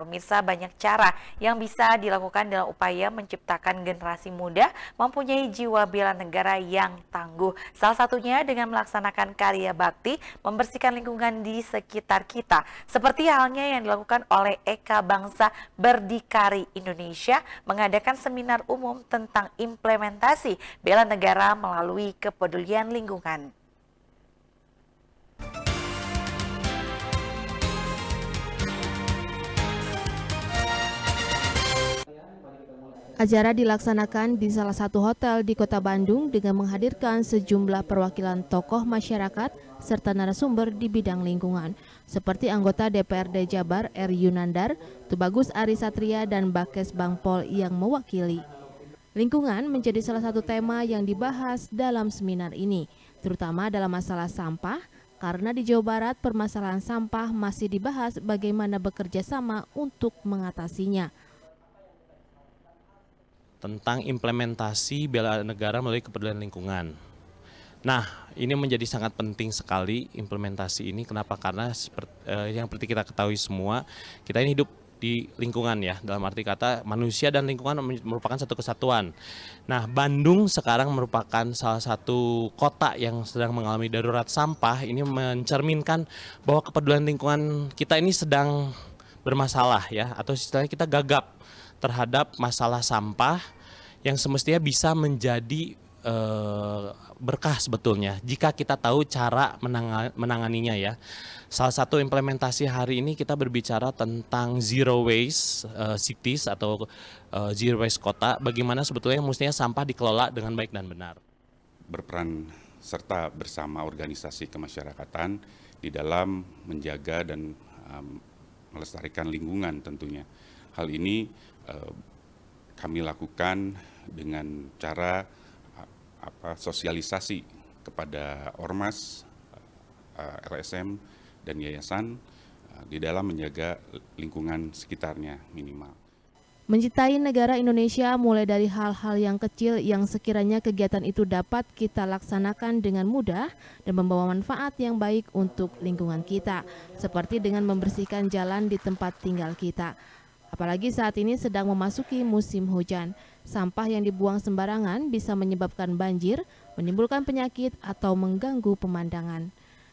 Pemirsa banyak cara yang bisa dilakukan dalam upaya menciptakan generasi muda mempunyai jiwa bela negara yang tangguh. Salah satunya dengan melaksanakan karya bakti membersihkan lingkungan di sekitar kita. Seperti halnya yang dilakukan oleh Eka Bangsa Berdikari Indonesia mengadakan seminar umum tentang implementasi bela negara melalui kepedulian lingkungan. Acara dilaksanakan di salah satu hotel di kota Bandung dengan menghadirkan sejumlah perwakilan tokoh masyarakat serta narasumber di bidang lingkungan, seperti anggota DPRD Jabar R. Yunandar, Tubagus Ari Satria, dan Bakes Bangpol yang mewakili. Lingkungan menjadi salah satu tema yang dibahas dalam seminar ini, terutama dalam masalah sampah, karena di Jawa Barat permasalahan sampah masih dibahas bagaimana bekerja sama untuk mengatasinya tentang implementasi bela negara melalui kepedulian lingkungan. Nah, ini menjadi sangat penting sekali implementasi ini. Kenapa? Karena seperti, eh, yang seperti kita ketahui semua, kita ini hidup di lingkungan ya. Dalam arti kata manusia dan lingkungan merupakan satu kesatuan. Nah, Bandung sekarang merupakan salah satu kota yang sedang mengalami darurat sampah. Ini mencerminkan bahwa kepedulian lingkungan kita ini sedang bermasalah ya atau istilahnya kita gagap terhadap masalah sampah yang semestinya bisa menjadi e, berkah sebetulnya jika kita tahu cara menang, menanganinya ya. Salah satu implementasi hari ini kita berbicara tentang zero waste e, cities atau e, zero waste kota, bagaimana sebetulnya mestinya sampah dikelola dengan baik dan benar. Berperan serta bersama organisasi kemasyarakatan di dalam menjaga dan um, melestarikan lingkungan tentunya. Hal ini eh, kami lakukan dengan cara eh, apa sosialisasi kepada ormas, LSM eh, dan yayasan eh, di dalam menjaga lingkungan sekitarnya minimal. Mencintai negara Indonesia mulai dari hal-hal yang kecil yang sekiranya kegiatan itu dapat kita laksanakan dengan mudah dan membawa manfaat yang baik untuk lingkungan kita, seperti dengan membersihkan jalan di tempat tinggal kita. Apalagi saat ini sedang memasuki musim hujan. Sampah yang dibuang sembarangan bisa menyebabkan banjir, menimbulkan penyakit, atau mengganggu pemandangan.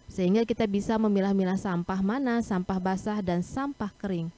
Sehingga kita bisa memilah-milah sampah mana sampah basah dan sampah kering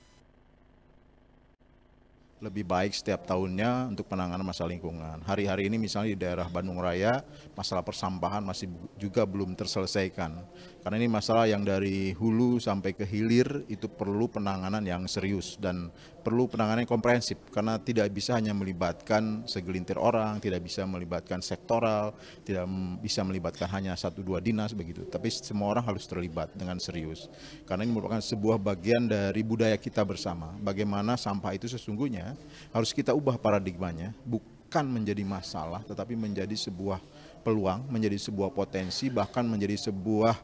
lebih baik setiap tahunnya untuk penanganan masalah lingkungan. Hari-hari ini misalnya di daerah Bandung Raya, masalah persampahan masih juga belum terselesaikan. Karena ini masalah yang dari hulu sampai ke hilir itu perlu penanganan yang serius dan perlu penanganan yang komprehensif karena tidak bisa hanya melibatkan segelintir orang, tidak bisa melibatkan sektoral, tidak bisa melibatkan hanya satu dua dinas begitu. Tapi semua orang harus terlibat dengan serius. Karena ini merupakan sebuah bagian dari budaya kita bersama. Bagaimana sampah itu sesungguhnya harus kita ubah paradigmanya, bukan menjadi masalah tetapi menjadi sebuah peluang, menjadi sebuah potensi bahkan menjadi sebuah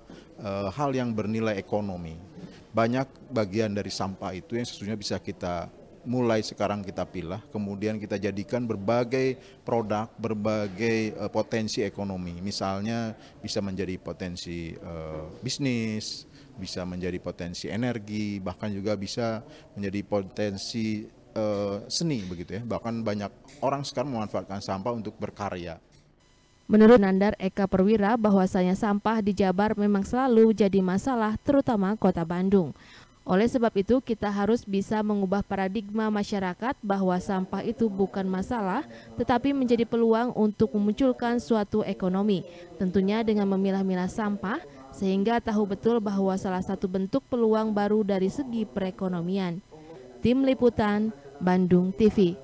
e, hal yang bernilai ekonomi. Banyak bagian dari sampah itu yang sesungguhnya bisa kita mulai sekarang kita pilah, kemudian kita jadikan berbagai produk, berbagai e, potensi ekonomi. Misalnya bisa menjadi potensi e, bisnis, bisa menjadi potensi energi, bahkan juga bisa menjadi potensi uh, seni begitu ya. Bahkan banyak orang sekarang memanfaatkan sampah untuk berkarya. Menurut Nandar Eka Perwira, bahwasanya sampah di Jabar memang selalu jadi masalah, terutama kota Bandung. Oleh sebab itu, kita harus bisa mengubah paradigma masyarakat bahwa sampah itu bukan masalah, tetapi menjadi peluang untuk memunculkan suatu ekonomi. Tentunya dengan memilah-milah sampah, sehingga tahu betul bahwa salah satu bentuk peluang baru dari segi perekonomian. Tim Liputan Bandung TV.